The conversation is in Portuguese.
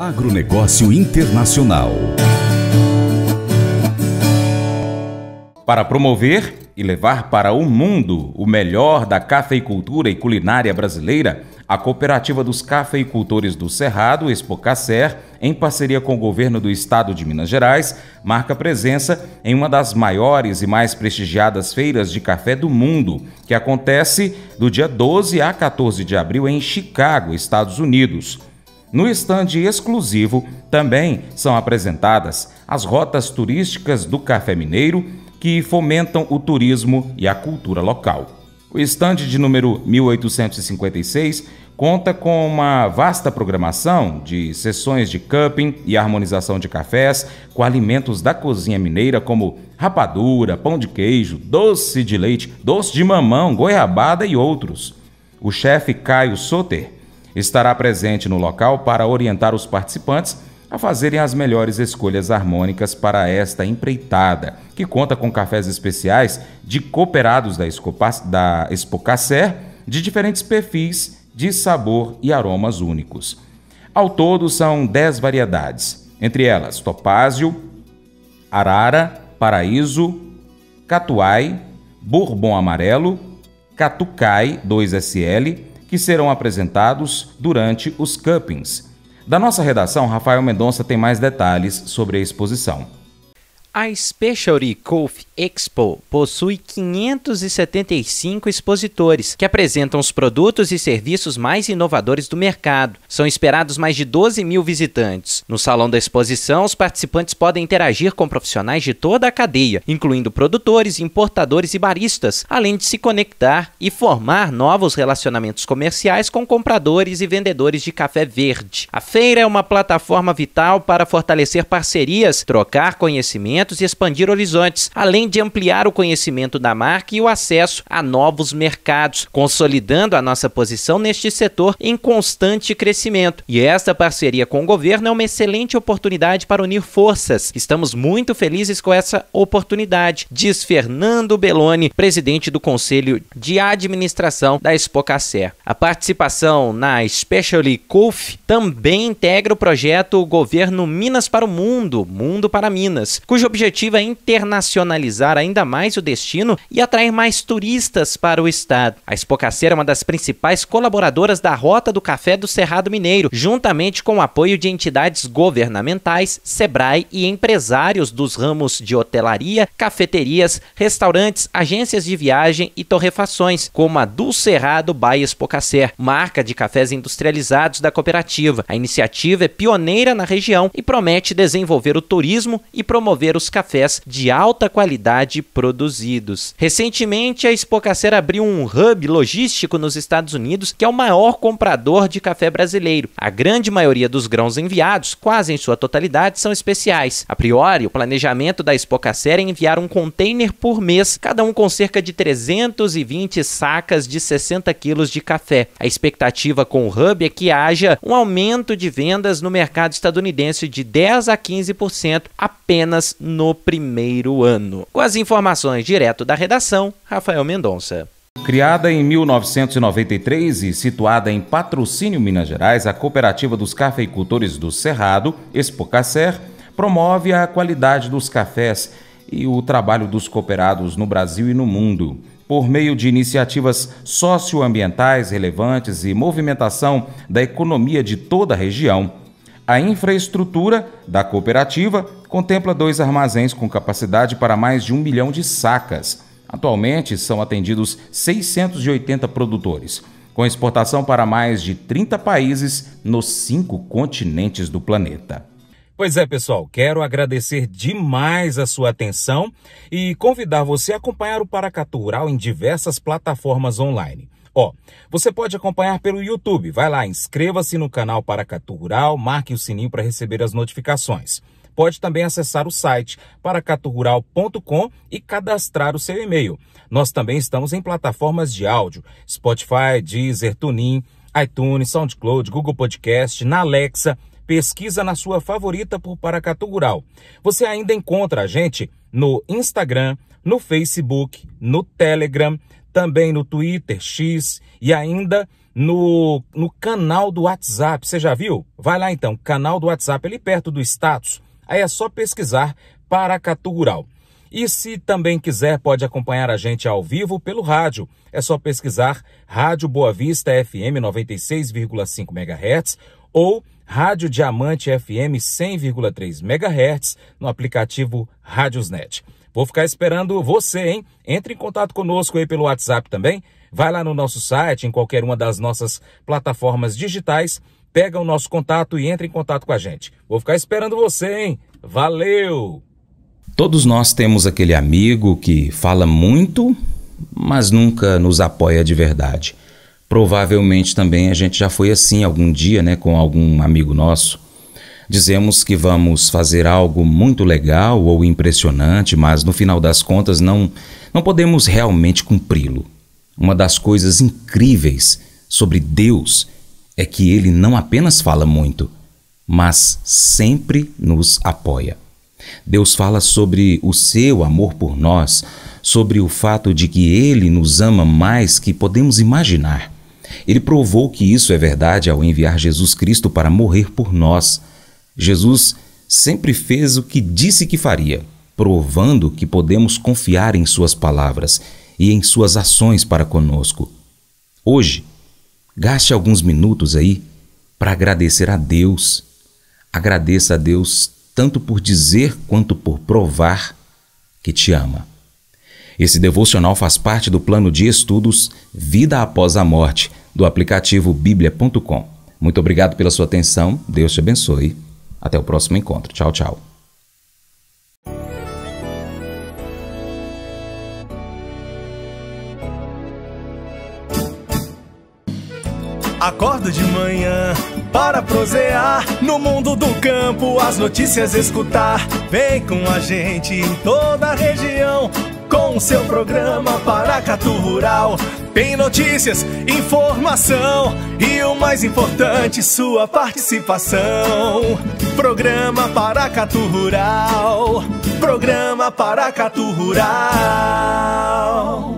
Agronegócio Internacional. Para promover e levar para o mundo o melhor da cafeicultura e culinária brasileira, a Cooperativa dos Cafeicultores do Cerrado, Expocacer, em parceria com o governo do estado de Minas Gerais, marca presença em uma das maiores e mais prestigiadas feiras de café do mundo, que acontece do dia 12 a 14 de abril em Chicago, Estados Unidos. No estande exclusivo também são apresentadas as rotas turísticas do café mineiro que fomentam o turismo e a cultura local. O estande de número 1856 conta com uma vasta programação de sessões de camping e harmonização de cafés com alimentos da cozinha mineira como rapadura, pão de queijo, doce de leite, doce de mamão, goiabada e outros. O chefe Caio Soter estará presente no local para orientar os participantes a fazerem as melhores escolhas harmônicas para esta empreitada, que conta com cafés especiais de cooperados da, Escopa, da Espocacer, de diferentes perfis de sabor e aromas únicos. Ao todo, são 10 variedades, entre elas topázio, arara, paraíso, catuai, bourbon amarelo, catucai 2SL, que serão apresentados durante os campings. Da nossa redação, Rafael Mendonça tem mais detalhes sobre a exposição. A Specialty Coffee Expo possui 575 expositores que apresentam os produtos e serviços mais inovadores do mercado. São esperados mais de 12 mil visitantes. No salão da exposição, os participantes podem interagir com profissionais de toda a cadeia, incluindo produtores, importadores e baristas, além de se conectar e formar novos relacionamentos comerciais com compradores e vendedores de café verde. A feira é uma plataforma vital para fortalecer parcerias, trocar conhecimentos e expandir horizontes, além de ampliar o conhecimento da marca e o acesso a novos mercados, consolidando a nossa posição neste setor em constante crescimento. E esta parceria com o governo é uma excelente oportunidade para unir forças. Estamos muito felizes com essa oportunidade, diz Fernando Belloni, presidente do Conselho de Administração da Espocacer. A participação na Specialty Cof também integra o projeto Governo Minas para o Mundo, Mundo para Minas, cujo objetivo é internacionalizar valorizar ainda mais o destino e atrair mais turistas para o estado. A Espocacer é uma das principais colaboradoras da Rota do Café do Cerrado Mineiro, juntamente com o apoio de entidades governamentais, SEBRAE e empresários dos ramos de hotelaria, cafeterias, restaurantes, agências de viagem e torrefações, como a do Cerrado by Espocacer, marca de cafés industrializados da cooperativa. A iniciativa é pioneira na região e promete desenvolver o turismo e promover os cafés de alta qualidade produzidos. Recentemente, a Espocacer abriu um hub logístico nos Estados Unidos, que é o maior comprador de café brasileiro. A grande maioria dos grãos enviados, quase em sua totalidade, são especiais. A priori, o planejamento da Espocacer é enviar um container por mês, cada um com cerca de 320 sacas de 60 quilos de café. A expectativa com o hub é que haja um aumento de vendas no mercado estadunidense de 10 a 15% apenas no primeiro ano. Com as informações direto da redação, Rafael Mendonça. Criada em 1993 e situada em Patrocínio, Minas Gerais, a Cooperativa dos Cafeicultores do Cerrado, Expocacer, promove a qualidade dos cafés e o trabalho dos cooperados no Brasil e no mundo. Por meio de iniciativas socioambientais relevantes e movimentação da economia de toda a região, a infraestrutura da cooperativa contempla dois armazéns com capacidade para mais de um milhão de sacas. Atualmente são atendidos 680 produtores, com exportação para mais de 30 países nos cinco continentes do planeta. Pois é, pessoal, quero agradecer demais a sua atenção e convidar você a acompanhar o Paracatu Rural em diversas plataformas online. Ó, você pode acompanhar pelo YouTube. Vai lá, inscreva-se no canal Paracatu Rural, marque o sininho para receber as notificações pode também acessar o site paracaturural.com e cadastrar o seu e-mail. Nós também estamos em plataformas de áudio, Spotify, Deezer, TuneIn, iTunes, SoundCloud, Google Podcast, na Alexa, pesquisa na sua favorita por Paracatu Rural. Você ainda encontra a gente no Instagram, no Facebook, no Telegram, também no Twitter X e ainda no, no canal do WhatsApp. Você já viu? Vai lá então, canal do WhatsApp, ali perto do status. Aí é só pesquisar Paracatu Rural. E se também quiser, pode acompanhar a gente ao vivo pelo rádio. É só pesquisar Rádio Boa Vista FM 96,5 MHz ou Rádio Diamante FM 100,3 MHz no aplicativo Rádiosnet. Vou ficar esperando você, hein? Entre em contato conosco aí pelo WhatsApp também. Vai lá no nosso site, em qualquer uma das nossas plataformas digitais pega o nosso contato e entra em contato com a gente. Vou ficar esperando você, hein? Valeu! Todos nós temos aquele amigo que fala muito, mas nunca nos apoia de verdade. Provavelmente também a gente já foi assim algum dia, né, com algum amigo nosso. Dizemos que vamos fazer algo muito legal ou impressionante, mas no final das contas não não podemos realmente cumpri-lo. Uma das coisas incríveis sobre Deus é que ele não apenas fala muito, mas sempre nos apoia. Deus fala sobre o seu amor por nós, sobre o fato de que ele nos ama mais que podemos imaginar. Ele provou que isso é verdade ao enviar Jesus Cristo para morrer por nós. Jesus sempre fez o que disse que faria, provando que podemos confiar em Suas palavras e em Suas ações para conosco. Hoje, Gaste alguns minutos aí para agradecer a Deus. Agradeça a Deus tanto por dizer quanto por provar que te ama. Esse devocional faz parte do plano de estudos Vida Após a Morte, do aplicativo bíblia.com. Muito obrigado pela sua atenção, Deus te abençoe. Até o próximo encontro. Tchau, tchau. Acordo de manhã para prosear no mundo do campo, as notícias escutar. Vem com a gente em toda a região com o seu programa Paracatu Rural. Tem notícias, informação e o mais importante, sua participação. Programa Paracatu Rural. Programa Paracatu Rural.